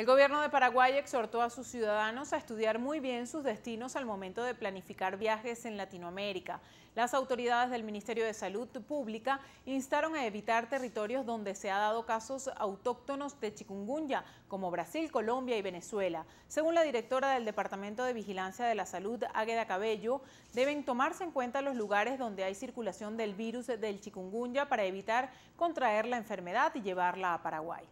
El gobierno de Paraguay exhortó a sus ciudadanos a estudiar muy bien sus destinos al momento de planificar viajes en Latinoamérica. Las autoridades del Ministerio de Salud Pública instaron a evitar territorios donde se ha dado casos autóctonos de chikungunya, como Brasil, Colombia y Venezuela. Según la directora del Departamento de Vigilancia de la Salud, Águeda Cabello, deben tomarse en cuenta los lugares donde hay circulación del virus del chikungunya para evitar contraer la enfermedad y llevarla a Paraguay.